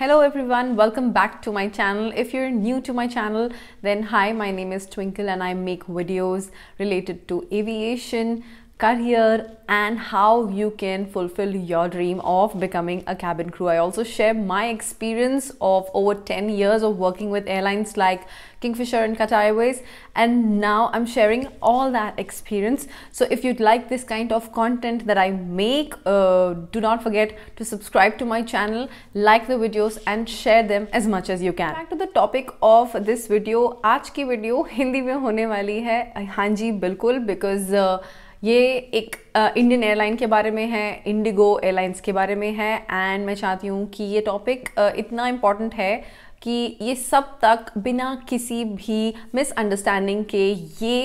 Hello everyone, welcome back to my channel. If you're new to my channel, then hi, my name is Twinkle and I make videos related to aviation, career and how you can fulfill your dream of becoming a cabin crew. I also share my experience of over 10 years of working with airlines like Kingfisher and Qatar Airways and now I'm sharing all that experience. So if you'd like this kind of content that I make, uh, do not forget to subscribe to my channel, like the videos and share them as much as you can. Back to the topic of this video, Today's video video Hindi में होने वाली है हाँ जी बिल्कुल because uh, ये एक Indian airline के बारे में है इंडिगो एयरलाइंस के बारे में है एंड मैं चाहती हूँ कि ये टॉपिक इतना इम्पॉर्टेंट है कि ये सब तक बिना किसी भी मिसअंडरस्टैंडिंग के ये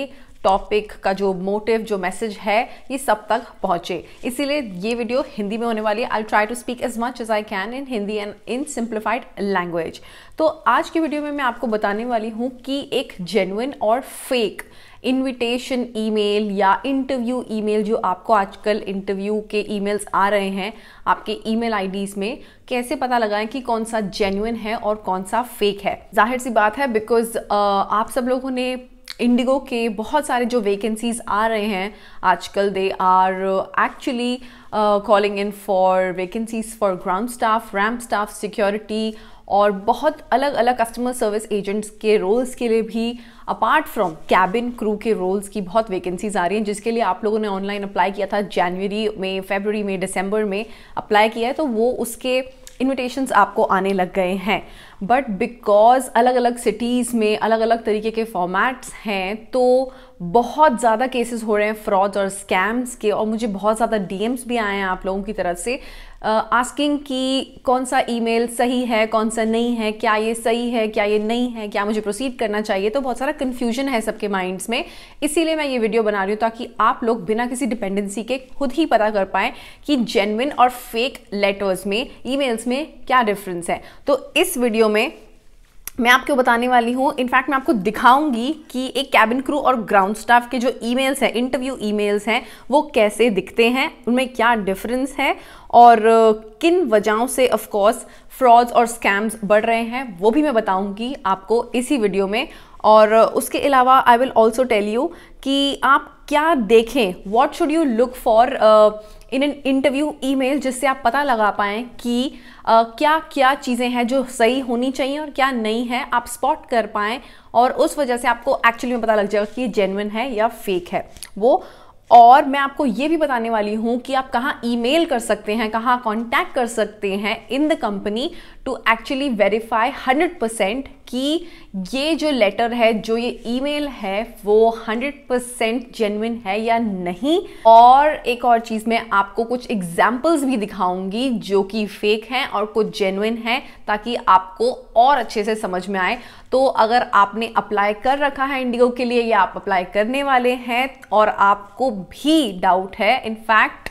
टॉपिक का जो मोटिव जो मैसेज है ये सब तक पहुंचे इसीलिए ये वीडियो हिंदी में होने वाली है I try to speak as much as I can in Hindi and in simplified language तो आज की वीडियो में मैं आपको बताने वाली हूँ कि एक जेन्युन और फेक इनविटेशन ईमेल या इंटरव्यू ईमेल जो आपको आजकल इंटरव्यू के ईमेल्स आ रहे हैं आपके ईमेल आईडीज में कैसे पता लगाएं कि कौन सा जेन्युन है और कौन सा फेक है जाहिर सी बात है बिकॉज uh, आप सब लोगों ने इंडिगो के बहुत सारे जो वेकेंसीज आ रहे हैं आजकल they are actually calling in for vacancies for ground staff ramp staff security और बहुत अलग अलग कस्टमर सर्विस एजेंट्स के रोल्स के लिए भी अपार्ट फ्रॉम कैबिन क्रू के रोल्स की बहुत वैकेंसीज आ रही हैं जिसके लिए आप लोगों ने ऑनलाइन अप्लाई किया था जनवरी में फेबररी में दिसंबर में अप्लाई किया है तो वो उसके इन्विटेशंस आपको आने लग गए हैं बट बिकॉज अलग अलग सिटीज़ में अलग अलग तरीके के फॉर्मेट्स हैं तो बहुत ज़्यादा केसेस हो रहे हैं फ्रॉड्स और स्कैम्स के और मुझे बहुत ज़्यादा डीएम्स भी आए हैं आप लोगों की तरफ से आस्किंग uh, कि कौन सा ईमेल सही है कौन सा नहीं है क्या ये सही है क्या ये नहीं है क्या मुझे प्रोसीड करना चाहिए तो बहुत सारा कन्फ्यूजन है सबके माइंड्स में इसीलिए मैं ये वीडियो बना रही हूँ ताकि आप लोग बिना किसी डिपेंडेंसी के खुद ही पता कर पाएँ कि जेनविन और फेक लेटर्स में ई में क्या डिफरेंस है तो इस वीडियो वीडियो में मैं आपको बताने वाली हूँ इनफैक्ट मैं आपको दिखाऊंगी कि एक कैबिन क्रू और ग्राउंड स्टाफ के जो ईमेल्स हैं इंटरव्यू ईमेल्स हैं वो कैसे दिखते हैं उनमें क्या डिफरेंस है और किन वजहों से ऑफकोर्स फ्रॉड्स और स्कैम्स बढ़ रहे हैं वो भी मैं बताऊंगी आपको इसी वीडियो में और उसके अलावा I will also tell you कि आप क्या देखें what should you look for in an interview email जिससे आप पता लगा पाएं कि आ, क्या क्या चीज़ें हैं जो सही होनी चाहिए और क्या नहीं है आप स्पॉट कर पाएं और उस वजह से आपको एक्चुअली में पता लग जाएगा कि ये जेनविन है या फेक है वो और मैं आपको ये भी बताने वाली हूँ कि आप कहाँ ईमेल कर सकते हैं कहाँ कांटेक्ट कर सकते हैं in the company to actually verify hundred percent कि ये जो लेटर है जो ये ईमेल है वो हंड्रेड परसेंट जेनविन है या नहीं और एक और चीज़ मैं आपको कुछ एग्जाम्पल्स भी दिखाऊंगी जो कि फेक हैं और कुछ जेनविन हैं ताकि आपको और अच्छे से समझ में आए तो अगर आपने अप्लाई कर रखा है इंडिगो के लिए या आप अप्लाई करने वाले हैं और आपको भी डाउट है इनफैक्ट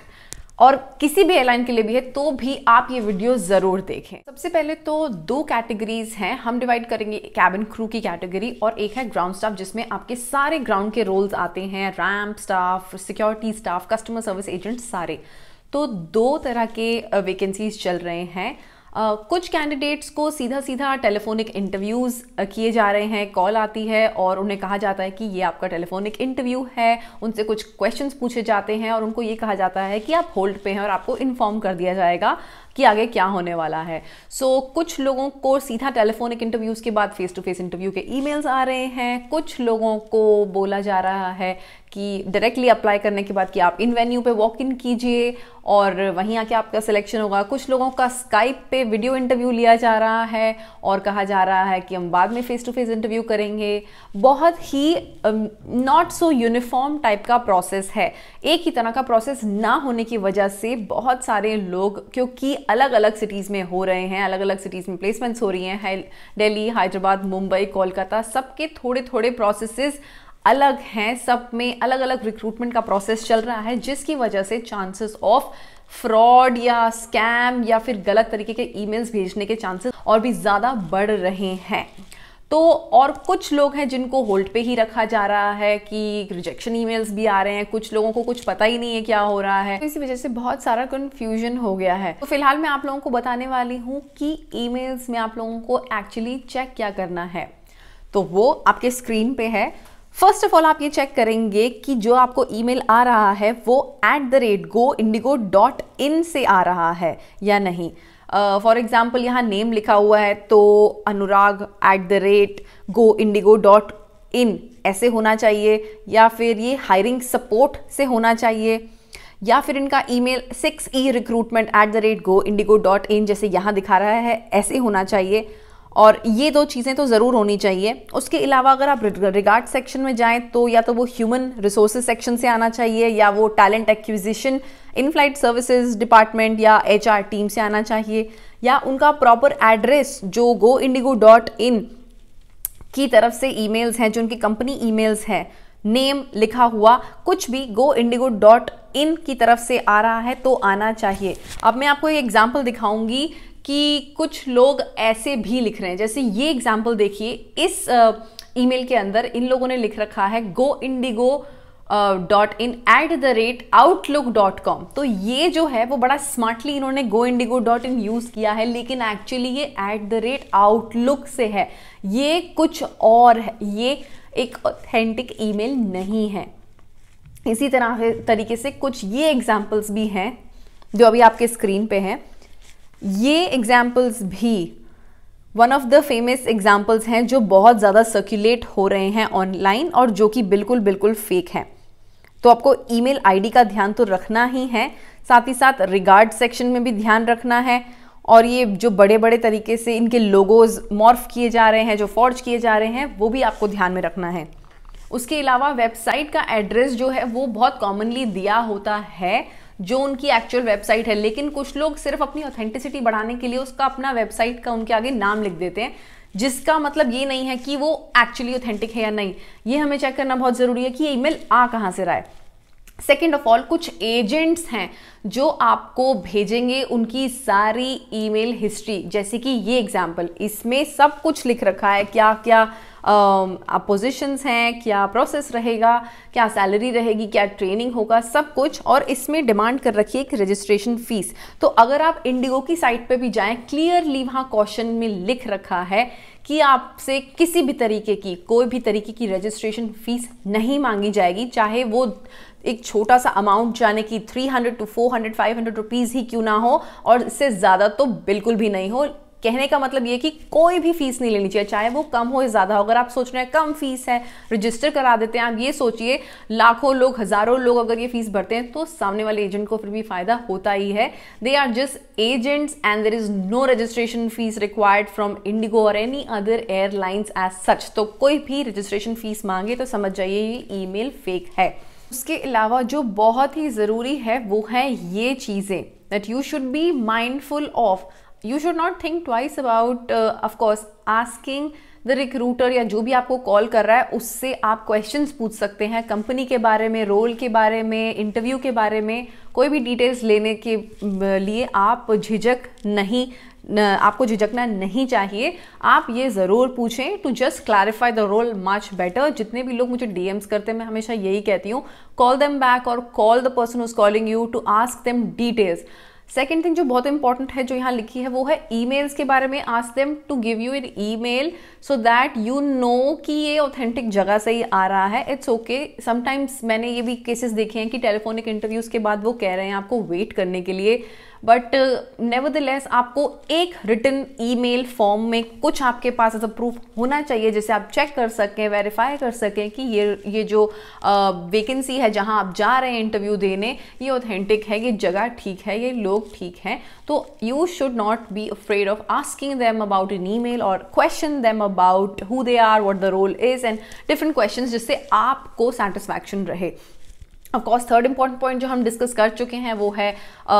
और किसी भी एयरलाइन के लिए भी है तो भी आप ये वीडियो ज़रूर देखें सबसे पहले तो दो कैटेगरीज हैं हम डिवाइड करेंगे कैबिन क्रू की कैटेगरी और एक है ग्राउंड स्टाफ जिसमें आपके सारे ग्राउंड के रोल्स आते हैं ramp staff security staff customer service agent सारे तो दो तरह के वैकेंसीज चल रहे हैं कुछ कैंडिडेट्स को सीधा सीधा टेलीफोनिक इंटरव्यूज़ किए जा रहे हैं कॉल आती है और उन्हें कहा जाता है कि ये आपका टेलीफोनिक इंटरव्यू है उनसे कुछ क्वेश्चंस पूछे जाते हैं और उनको ये कहा जाता है कि आप होल्ड पे हैं और आपको इन्फॉर्म कर दिया जाएगा कि आगे क्या होने वाला है सो so, कुछ लोगों को सीधा टेलीफोनिक इंटरव्यूज़ के बाद फेस टू फेस इंटरव्यू के ईमेल्स आ रहे हैं कुछ लोगों को बोला जा रहा है कि डायरेक्टली अप्लाई करने के बाद कि आप इन वेन्यू पे वॉक इन कीजिए और वहीं आके आपका सिलेक्शन होगा कुछ लोगों का स्काइप पे वीडियो इंटरव्यू लिया जा रहा है और कहा जा रहा है कि हम बाद में फ़ेस टू फेस इंटरव्यू करेंगे बहुत ही नॉट सो यूनिफॉर्म टाइप का प्रोसेस है एक ही तरह का प्रोसेस ना होने की वजह से बहुत सारे लोग क्योंकि अलग अलग सिटीज़ में हो रहे हैं अलग अलग सिटीज़ में प्लेसमेंट्स हो रही हैं दिल्ली हैदराबाद मुंबई कोलकाता सबके थोड़े थोड़े प्रोसेसेस अलग हैं सब में अलग अलग रिक्रूटमेंट का प्रोसेस चल रहा है जिसकी वजह से चांसेस ऑफ फ्रॉड या स्कैम या फिर गलत तरीके के ईमेल्स भेजने के चांसेस और भी ज़्यादा बढ़ रहे हैं तो और कुछ लोग हैं जिनको होल्ड पे ही रखा जा रहा है कि रिजेक्शन ईमेल्स भी आ रहे हैं कुछ लोगों को कुछ पता ही नहीं है क्या हो रहा है तो इसी वजह से बहुत सारा कंफ्यूजन हो गया है तो फिलहाल मैं आप लोगों को बताने वाली हूँ कि ईमेल्स में आप लोगों को एक्चुअली चेक क्या करना है तो वो आपके स्क्रीन पे है फर्स्ट ऑफ ऑल आप ये चेक करेंगे कि जो आपको ईमेल आ रहा है वो at the rate go IndiGo dot in से आ रहा है या नहीं फॉर uh, एग्जाम्पल यहाँ नेम लिखा हुआ है तो Anurag at the rate go IndiGo dot in ऐसे होना चाहिए या फिर ये हायरिंग सपोर्ट से होना चाहिए या फिर इनका email six E recruitment at the rate go IndiGo dot in जैसे यहाँ दिखा रहा है ऐसे होना चाहिए और ये दो चीज़ें तो ज़रूर होनी चाहिए उसके अलावा अगर आप रिगार्ड सेक्शन में जाएँ तो या तो वो ह्यूमन रिसोर्स सेक्शन से आना चाहिए या वो talent acquisition in flight services department या एच टीम से आना चाहिए या उनका प्रॉपर एड्रेस जो गो इंडिगो डॉट इन की तरफ से मेल्स हैं जो उनकी कंपनी मेल्स हैं नेम लिखा हुआ कुछ भी गो इंडिगो डॉट इन की तरफ से आ रहा है तो आना चाहिए अब मैं आपको एक एग्जाम्पल दिखाऊंगी कि कुछ लोग ऐसे भी लिख रहे हैं जैसे ये एग्जाम्पल देखिए इस ईमेल के अंदर इन लोगों ने लिख रखा है go IndiGo dot in at the rate outlook dot com तो ये जो है वो बड़ा स्मार्टली इन्होंने go IndiGo dot in use किया है लेकिन एक्चुअली ये एट द रेट आउटलुक से है ये कुछ और है ये एक ऑथेंटिक ईमेल नहीं है इसी तरह तरीके से कुछ ये एग्जाम्पल्स भी हैं जो अभी आपके स्क्रीन पे हैं ये एग्जाम्पल्स भी one of the famous examples हैं जो बहुत ज़्यादा सर्कुलेट हो रहे हैं ऑनलाइन और जो कि बिल्कुल बिल्कुल फेक है तो आपको ईमेल आईडी का ध्यान तो रखना ही है साथ ही साथ रिगार्ड सेक्शन में भी ध्यान रखना है और ये जो बड़े बड़े तरीके से इनके लोगोज मॉर्फ किए जा रहे हैं जो फॉर्ज किए जा रहे हैं वो भी आपको ध्यान में रखना है उसके अलावा वेबसाइट का एड्रेस जो है वो बहुत कॉमनली दिया होता है जो उनकी एक्चुअल वेबसाइट है लेकिन कुछ लोग सिर्फ अपनी ऑथेंटिसिटी बढ़ाने के लिए उसका अपना वेबसाइट का उनके आगे नाम लिख देते हैं जिसका मतलब ये नहीं है कि वो एक्चुअली ऑथेंटिक है या नहीं ये हमें चेक करना बहुत ज़रूरी है कि ई मेल आ कहाँ से रहा है सेकेंड ऑफ ऑल कुछ एजेंट्स हैं जो आपको भेजेंगे उनकी सारी ईमेल हिस्ट्री जैसे कि ये एग्जाम्पल इसमें सब कुछ लिख रखा है क्या क्या Um, पोजिशंस हैं क्या प्रोसेस रहेगा क्या सैलरी रहेगी क्या ट्रेनिंग होगा सब कुछ और इसमें डिमांड कर रखिए एक रजिस्ट्रेशन फ़ीस तो अगर आप इंडिगो की साइट पर भी जाएँ क्लियरली वहाँ क्वेश्चन में लिख रखा है कि आपसे किसी भी तरीके की कोई भी तरीके की रजिस्ट्रेशन फ़ीस नहीं मांगी जाएगी चाहे वो एक छोटा सा अमाउंट जाने की 300 टू 400 500 रुपीस ही क्यों ना हो और इससे ज़्यादा तो बिल्कुल भी नहीं हो कहने का मतलब ये कि कोई भी फीस नहीं लेनी चाहिए चाहे वो कम हो या ज़्यादा हो अगर आप सोच रहे हैं कम फीस है रजिस्टर करा देते हैं आप ये सोचिए लाखों लोग हज़ारों लोग अगर ये फीस भरते हैं तो सामने वाले एजेंट को फिर भी फ़ायदा होता ही है they are just agents and there is no registration fee required from IndiGo और any other airlines as such तो कोई भी रजिस्ट्रेशन फीस मांगे तो समझ जाइए ये ईमेल फेक है उसके अलावा जो बहुत ही ज़रूरी है वो है ये चीज़ें that you should be mindful of you should not think twice about of course asking the recruiter या जो भी आपको कॉल कर रहा है उससे आप क्वेश्चंस पूछ सकते हैं कंपनी के बारे में रोल के बारे में इंटरव्यू के बारे में कोई भी डिटेल्स लेने के लिए आप झिझक नहीं आपको झिझकना नहीं चाहिए आप ये ज़रूर पूछें to just clarify the role much better जितने भी लोग मुझे डीएम्स करते हैं मैं हमेशा यही कहती हूँ कॉल देम बैक और call the person who's calling you to ask them details second thing जो बहुत इंपॉर्टेंट है जो यहाँ लिखी है वो है ई मेल्स के बारे में ask them to give you in email so that you know कि ये ऑथेंटिक जगह से ही आ रहा है इट्स ओके समटाइम्स मैंने ये भी केसेस देखे हैं कि टेलीफोनिक इंटरव्यूज के बाद वो कह रहे हैं आपको वेट करने के लिए बट नेवर uh, आपको एक रिटर्न ईमेल फॉर्म में कुछ आपके पास एज अ प्रूफ होना चाहिए जिसे आप चेक कर सकें वेरीफाई कर सकें कि ये ये जो वेकेंसी uh, है जहाँ आप जा रहे हैं इंटरव्यू देने ये ऑथेंटिक है ये जगह ठीक है ये लोग ठीक हैं तो you should not be afraid of asking them about in email और question them about who they are what the role is and different question जिससे आपको सेटिस्फैक्शन रहे ऑफकोर्स थर्ड इंपॉर्टेंट पॉइंट जो हम डिस्कस कर चुके हैं वो है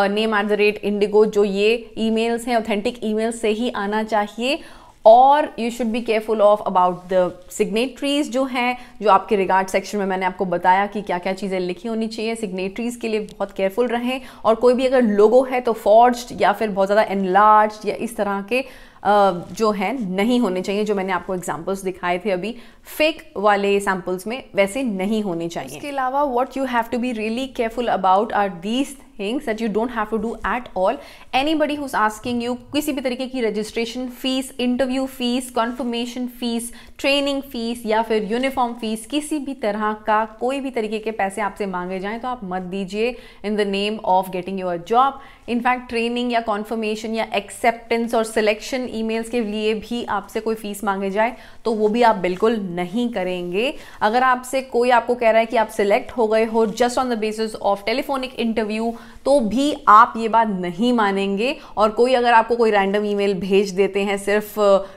name at the rate IndiGo जो ये ई मेल्स हैं ऑथेंटिक ई मेल से ही आना चाहिए और you should be careful of about the signatories जो हैं जो आपके रिगार्ड सेक्शन में मैंने आपको बताया कि क्या क्या चीज़ें लिखी होनी चाहिए सिग्नेटरीज के लिए बहुत केयरफुल रहें और कोई भी अगर लोगो है तो फॉर्ज या फिर बहुत ज़्यादा एनलार्ज या इस तरह के uh, जो हैं नहीं होने चाहिए जो मैंने आपको एग्जाम्पल्स दिखाए थे अभी फेक वाले सैम्पल्स में वैसे नहीं होने चाहिए इसके अलावा what you have to be really careful about are these things that you don't have to do at all anybody who asking you किसी भी तरीके की registration fee interview fee confirmation fee training fee या फिर uniform fees किसी भी तरह का कोई भी तरीके के पैसे आपसे मांगे जाएँ तो आप मत दीजिए in the name of getting your job in fact training या कॉन्फर्मेशन या एक्सेप्टेंस और सिलेक्शन ई के लिए भी आपसे कोई फीस मांगे जाए तो वो भी आप बिल्कुल नहीं करेंगे अगर आपसे कोई आपको कह रहा है कि आप सिलेक्ट हो गए हो just on the basis of telephonic interview तो भी आप ये बात नहीं मानेंगे और कोई अगर आपको कोई रैंडम ईमेल भेज देते हैं सिर्फ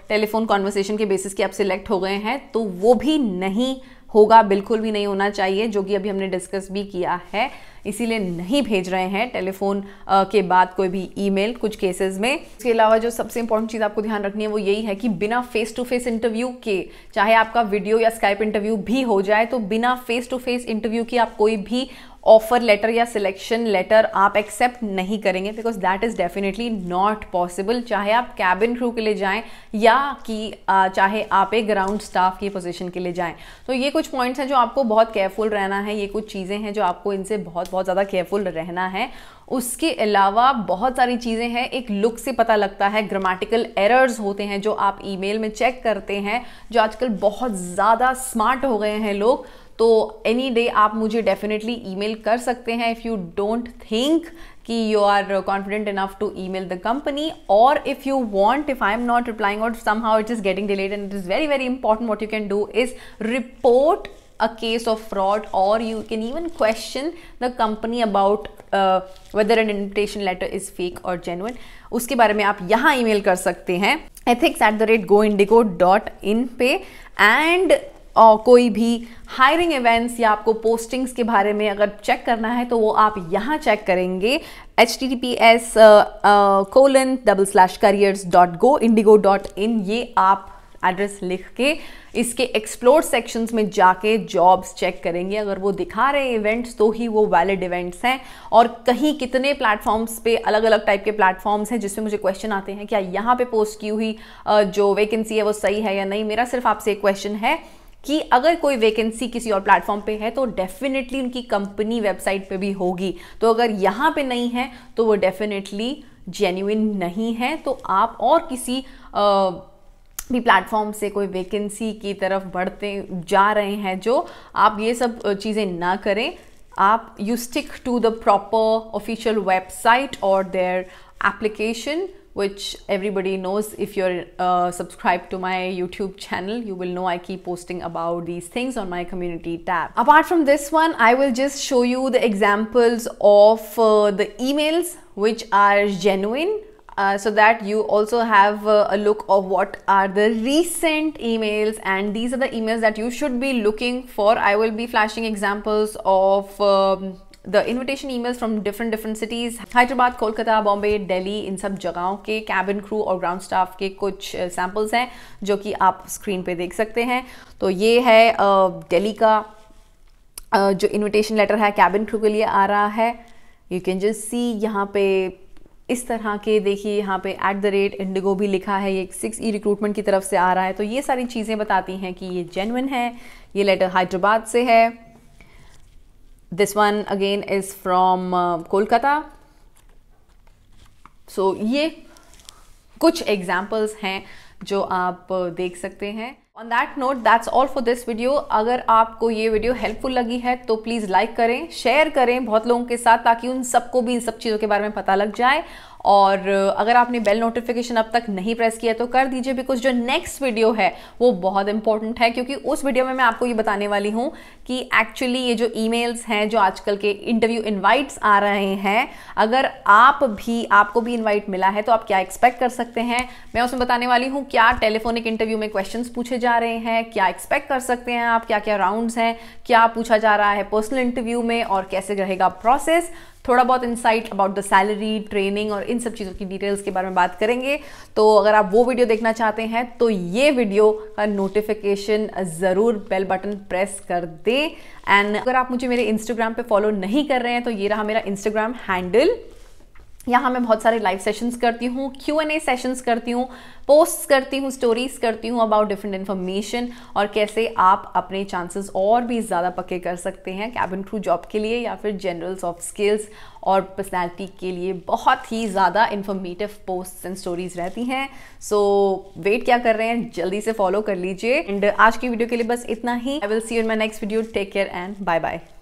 टेलीफोन कॉन्वर्सेशन के बेसिस कि आप सिलेक्ट हो गए हैं तो वो भी नहीं होगा बिल्कुल भी नहीं होना चाहिए जो कि अभी हमने डिस्कस भी किया है इसीलिए नहीं भेज रहे हैं टेलीफोन के बाद कोई भी ईमेल कुछ केसेस में इसके अलावा जो सबसे इंपॉर्टेंट चीज़ आपको ध्यान रखनी है वो यही है कि बिना फेस टू फेस इंटरव्यू के चाहे आपका वीडियो या स्काइप इंटरव्यू भी हो जाए तो बिना फेस टू फेस इंटरव्यू की आप कोई भी ऑफर लेटर या सिलेक्शन लेटर आप एक्सेप्ट नहीं करेंगे because that is definitely not possible चाहे आप कैबिन क्रू के लिए जाएं या कि चाहे आप एक ग्राउंड स्टाफ की पोजीशन के लिए जाएं तो ये कुछ पॉइंट्स हैं जो आपको बहुत केयरफुल रहना है ये कुछ चीज़ें हैं जो आपको इनसे बहुत बहुत बहुत ज़्यादा केयरफुल रहना है उसके अलावा बहुत सारी चीज़ें हैं एक लुक से पता लगता है ग्रामेटिकल एरर्स होते हैं जो आप ईमेल में चेक करते हैं जो आजकल बहुत ज़्यादा स्मार्ट हो गए हैं लोग तो एनी डे आप मुझे डेफिनेटली ईमेल कर सकते हैं इफ़ यू डोंट थिंक कि you are confident enough to email the company और if you want if I am not replying और somehow it is getting delayed and it is very very important what you can do is report a case of fraud or you can even question the company about uh, whether an invitation letter is fake or genuine उसके बारे में आप यहाँ email कर सकते हैं ethics at the rate go IndiGo dot in पे and और कोई भी हायरिंग इवेंट्स या आपको पोस्टिंग्स के बारे में अगर चेक करना है तो वो आप यहाँ चेक करेंगे H T T P S colon double slash careers dot go IndiGo dot in ये आप एड्रेस लिख के इसके एक्सप्लोर सेक्शंस में जाके जॉब्स चेक करेंगे अगर वो दिखा रहे हैं इवेंट्स तो ही वो वैलिड इवेंट्स हैं और कहीं कितने प्लेटफॉर्म्स पे अलग अलग टाइप के प्लेटफॉर्म्स हैं जिसमें मुझे क्वेश्चन आते हैं क्या यहाँ पे पोस्ट की हुई जो वैकेंसी है वो सही है या नहीं मेरा सिर्फ आपसे एक क्वेश्चन है कि अगर कोई वैकेंसी किसी और प्लेटफॉर्म पे है तो डेफिनेटली उनकी कंपनी वेबसाइट पे भी होगी तो अगर यहाँ पे नहीं है तो वो डेफिनेटली जेन्यून नहीं है तो आप और किसी आ, भी प्लेटफॉर्म से कोई वैकेंसी की तरफ बढ़ते जा रहे हैं जो आप ये सब चीज़ें ना करें आप you stick to the proper official website और their application which everybody knows if you're uh, subscribed to my YouTube channel, you will know I keep posting about these things on my community tab. Apart from this one, I will just show you the examples of uh, the emails which are genuine uh, so that you also have uh, a look of what are the recent emails and these are the emails that you should be looking for i will be flashing examples of um, the invitation emails from different different cities Hyderabad Kolkata Bombay Delhi इन सब जगहों के cabin crew और ground staff के कुछ samples हैं जो कि आप स्क्रीन पे देख सकते हैं तो ये है दिल्ली का जो इनविटेशन लेटर है कैबिन क्रू के लिए आ रहा है यू कैन जस्ट सी यहाँ पे इस तरह के देखिए यहाँ पे एट द रेट इंडिगो भी लिखा है ये सिक्स ई रिक्रूटमेंट की तरफ से आ रहा है तो ये सारी चीज़ें बताती हैं कि ये जेनविन है ये लेटर हैदराबाद से है this one again is from Kolkata so ये कुछ एग्जाम्पल्स हैं जो आप uh, देख सकते हैं on that note that's all for this video अगर आपको ये वीडियो हेल्पफुल लगी है तो प्लीज़ लाइक करें शेयर करें बहुत लोगों के साथ ताकि उन सबको भी इन सब चीज़ों के बारे में पता लग जाए और अगर आपने बेल नोटिफिकेशन अब तक नहीं प्रेस किया तो कर दीजिए बिकॉज जो नेक्स्ट वीडियो है वो बहुत इंपॉर्टेंट है क्योंकि उस वीडियो में मैं आपको ये बताने वाली हूँ कि एक्चुअली ये जो ईमेल्स हैं जो आजकल के इंटरव्यू इन्वाइट्स आ रहे हैं अगर आप भी आपको भी इन्वाइट मिला है तो आप क्या एक्सपेक्ट कर सकते हैं मैं उसमें बताने वाली हूँ क्या टेलीफोनिक इंटरव्यू में क्वेश्चन पूछे जा रहे हैं क्या एक्सपेक्ट कर सकते हैं आप क्या क्या राउंड्स हैं क्या पूछा जा रहा है पर्सनल इंटरव्यू में और कैसे रहेगा प्रोसेस थोड़ा बहुत insight about the salary training और इन सब चीज़ों की डिटेल्स के बारे में बात करेंगे तो अगर आप वो वीडियो देखना चाहते हैं तो ये वीडियो का नोटिफिकेशन ज़रूर बेल बटन प्रेस कर दें एंड अगर आप मुझे मेरे इंस्टाग्राम पे फॉलो नहीं कर रहे हैं तो ये रहा मेरा इंस्टाग्राम हैंडल यहाँ मैं बहुत सारे लाइव सेशंस करती हूँ क्यू एन ए सेशंस करती हूँ पोस्ट करती हूँ स्टोरीज करती हूँ अबाउट डिफरेंट इन्फॉर्मेशन और कैसे आप अपने चांसेस और भी ज़्यादा पक्के कर सकते हैं कैबिन क्रू जॉब के लिए या फिर जनरल सॉफ्ट स्किल्स और पर्सनैलिटी के लिए बहुत ही ज़्यादा इन्फॉर्मेटिव पोस्ट एंड स्टोरीज रहती हैं सो so, वेट क्या कर रहे हैं जल्दी से फॉलो कर लीजिए एंड आज की वीडियो के लिए बस इतना ही I will see you in my next video take care and bye bye